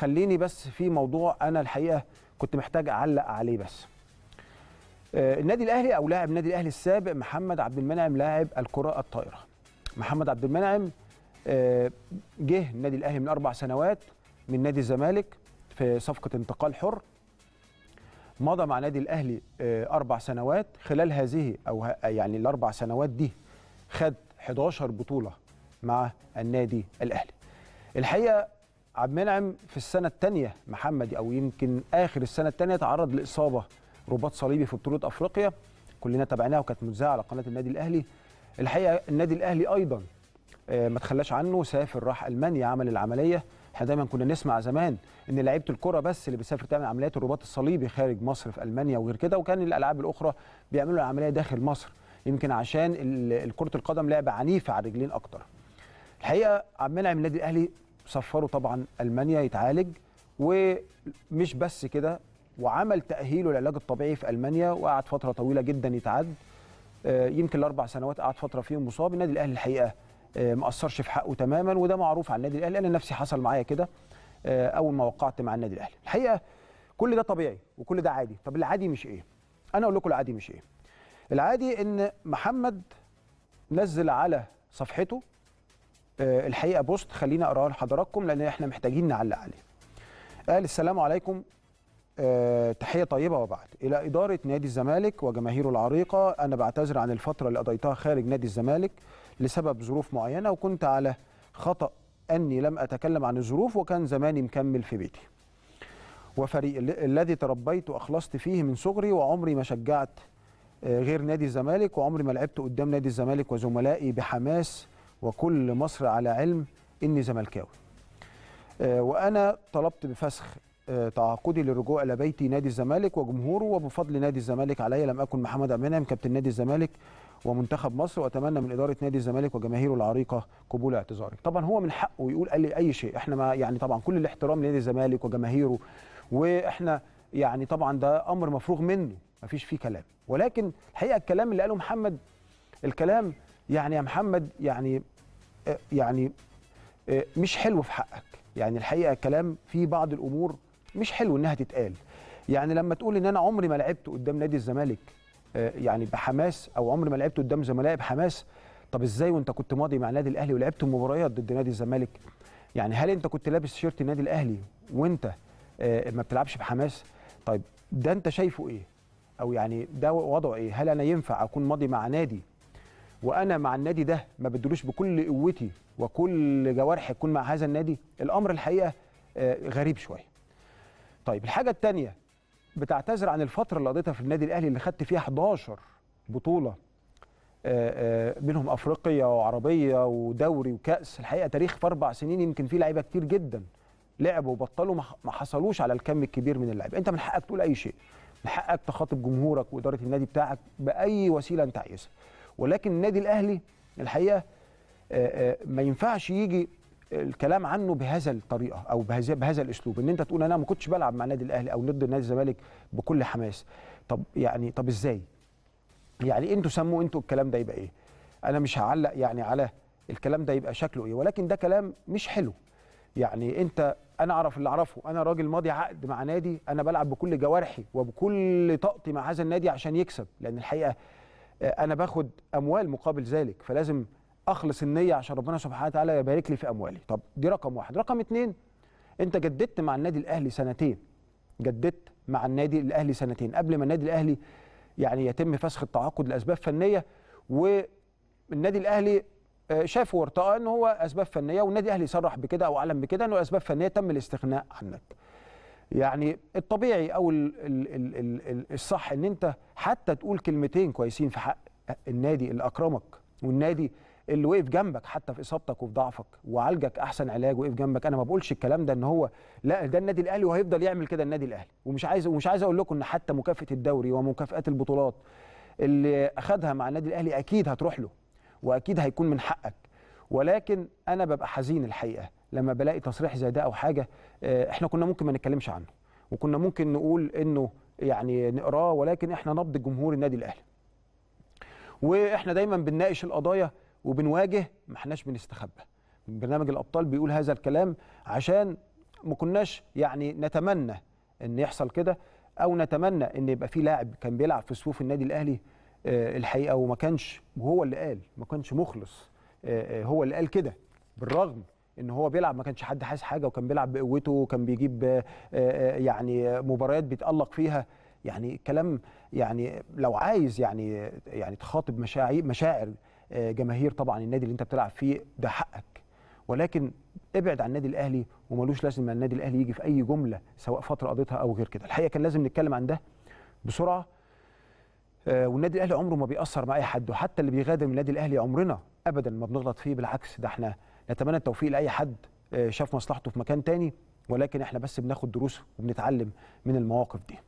خليني بس في موضوع انا الحقيقه كنت محتاج اعلق عليه بس آه، النادي الاهلي او لاعب النادي الاهلي السابق محمد عبد المنعم لاعب الكره الطائره محمد عبد المنعم آه، جه النادي الاهلي من اربع سنوات من نادي الزمالك في صفقه انتقال حر مضى مع نادي الاهلي آه، اربع سنوات خلال هذه او يعني الاربع سنوات دي خد 11 بطوله مع النادي الاهلي الحقيقه عبد المنعم في السنه الثانيه محمد او يمكن اخر السنه الثانيه تعرض لاصابه رباط صليبي في بطوله افريقيا كلنا تابعناها وكانت مذاعه على قناه النادي الاهلي الحقيقه النادي الاهلي ايضا آه، ما تخلاش عنه سافر راح المانيا عمل العمليه احنا دايما كنا نسمع زمان ان لعيبه الكره بس اللي بتسافر تعمل عمليات الرباط الصليبي خارج مصر في المانيا وغير كده وكان الالعاب الاخرى بيعملوا العمليه داخل مصر يمكن عشان كره القدم لعبه عنيفه على الرجلين اكتر الحقيقه عبد المنعم النادي الاهلي سفره طبعا المانيا يتعالج ومش بس كده وعمل تاهيله للعلاج الطبيعي في المانيا وقعد فتره طويله جدا يتعد آه، يمكن الاربع سنوات قعد فتره فيهم مصاب النادي الاهلي الحقيقه آه، ما اثرش في حقه تماما وده معروف عن النادي الاهلي انا نفسي حصل معايا كده آه، اول ما وقعت مع النادي الاهلي الحقيقه كل ده طبيعي وكل ده عادي طب العادي مش ايه انا اقول لكم العادي مش ايه العادي ان محمد نزل على صفحته آه، الحقيقه بوست خلينا اقراه لحضراتكم لان احنا محتاجين نعلق عليه. قال السلام عليكم آه، تحيه طيبه وبعد الى اداره نادي الزمالك وجماهيره العريقه انا بعتذر عن الفتره اللي قضيتها خارج نادي الزمالك لسبب ظروف معينه وكنت على خطا اني لم اتكلم عن الظروف وكان زماني مكمل في بيتي. وفريق الذي تربيت واخلصت فيه من صغري وعمري ما شجعت آه، غير نادي الزمالك وعمري ما لعبت قدام نادي الزمالك وزملائي بحماس وكل مصر على علم إني زملكاوي آه، وأنا طلبت بفسخ آه، تعاقدي للرجوع إلى بيتي نادي الزمالك وجمهوره وبفضل نادي الزمالك علي لم أكن محمد منعم كابتن نادي الزمالك ومنتخب مصر واتمنى من اداره نادي الزمالك وجماهيره العريقه قبول اعتذاري طبعا هو من حقه يقول قال لي اي شيء احنا ما يعني طبعا كل الاحترام لنادي الزمالك وجماهيره واحنا يعني طبعا ده امر مفروغ منه فيش فيه كلام ولكن الحقيقه الكلام اللي قاله محمد الكلام يعني يا محمد يعني يعني آه، مش حلو في حقك يعني الحقيقه كلام في بعض الامور مش حلو انها تتقال يعني لما تقول ان انا عمري ما لعبت قدام نادي الزمالك آه، يعني بحماس او عمري ما لعبت قدام زملائي بحماس طب ازاي وانت كنت ماضي مع النادي الاهلي ولعبت مباريات ضد نادي الزمالك يعني هل انت كنت لابس شيرت النادي الاهلي وانت آه، ما بتلعبش بحماس طيب ده انت شايفه ايه او يعني ده وضعه ايه هل انا ينفع اكون ماضي مع نادي وانا مع النادي ده ما بدلوش بكل قوتي وكل جوارحي اكون مع هذا النادي الامر الحقيقه آه، غريب شويه طيب الحاجه الثانيه بتعتذر عن الفتره اللي قضيتها في النادي الاهلي اللي خدت فيها 11 بطوله آه، آه، منهم افريقيه وعربيه ودوري وكاس الحقيقه تاريخ في اربع سنين يمكن فيه لعيبه كتير جدا لعبوا وبطلوا ما حصلوش على الكم الكبير من اللعيبه انت من حقك تقول اي شيء من حقك تخاطب جمهورك واداره النادي بتاعك باي وسيله انت عايزها ولكن النادي الاهلي الحقيقه آه، آه، ما ينفعش يجي الكلام عنه بهذا الطريقه او بهذا بهذا الاسلوب ان انت تقول انا ما كنتش بلعب مع النادي الاهلي او ضد نادي الزمالك بكل حماس طب يعني طب ازاي يعني انتوا سموا انتوا الكلام ده يبقى ايه انا مش هعلق يعني على الكلام ده يبقى شكله ايه ولكن ده كلام مش حلو يعني انت انا اعرف اللي اعرفه انا راجل ماضي عقد مع نادي انا بلعب بكل جوارحي وبكل طاقتي مع هذا النادي عشان يكسب لان الحقيقه آه، انا باخد اموال مقابل ذلك فلازم اخلص النيه عشان ربنا سبحانه وتعالى يبارك لي في اموالي طب دي رقم واحد رقم اتنين انت جددت مع النادي الاهلي سنتين جددت مع النادي الاهلي سنتين قبل ما النادي الاهلي يعني يتم فسخ التعاقد لاسباب فنيه والنادي الاهلي آه، شاف وارتقى ان هو اسباب فنيه والنادي الاهلي صرح بكده او اعلن بكده انه اسباب فنيه تم الاستغناء عنك يعني الطبيعي او الـ الـ الـ الصح ان انت حتى تقول كلمتين كويسين في حق النادي اللي اكرمك والنادي اللي وقف جنبك حتى في اصابتك وفي ضعفك وعالجك احسن علاج وقف جنبك انا ما بقولش الكلام ده ان هو لا ده النادي الاهلي وهيفضل يعمل كده النادي الاهلي ومش عايز ومش عايز اقول لكم ان حتى مكافاه الدوري ومكافئات البطولات اللي اخذها مع النادي الاهلي اكيد هتروح له واكيد هيكون من حقك ولكن انا ببقى حزين الحقيقه لما بلاقي تصريح زي ده او حاجه آه، احنا كنا ممكن ما نتكلمش عنه وكنا ممكن نقول انه يعني نقراه ولكن احنا نبض جمهور النادي الاهلي واحنا دايما بنناقش القضايا وبنواجه ما احناش بنستخبى برنامج الابطال بيقول هذا الكلام عشان ما كناش يعني نتمنى ان يحصل كده او نتمنى ان يبقى في لاعب كان بيلعب في صفوف النادي الاهلي آه، الحقيقه وما كانش وهو اللي قال ما كانش مخلص آه، هو اللي قال كده بالرغم ان هو بيلعب ما كانش حد حاسس حاجه وكان بيلعب بقوته وكان بيجيب آه، آه، يعني مباريات بيتالق فيها يعني كلام يعني لو عايز يعني يعني تخاطب مشاعر مشاعر آه، جماهير طبعا النادي اللي انت بتلعب فيه ده حقك ولكن ابعد عن النادي الاهلي وملوش لازم النادي الاهلي يجي في اي جمله سواء فتره قضيتها او غير كده الحقيقه كان لازم نتكلم عن ده بسرعه والنادي الاهلي عمره ما بيأثر مع اي حد وحتى اللي بيغادر من النادي الاهلي عمرنا ابدا ما بنغلط فيه بالعكس ده احنا نتمنى التوفيق لاي حد آه، شاف مصلحته في مكان تاني ولكن احنا بس بناخد دروس وبنتعلم من المواقف دي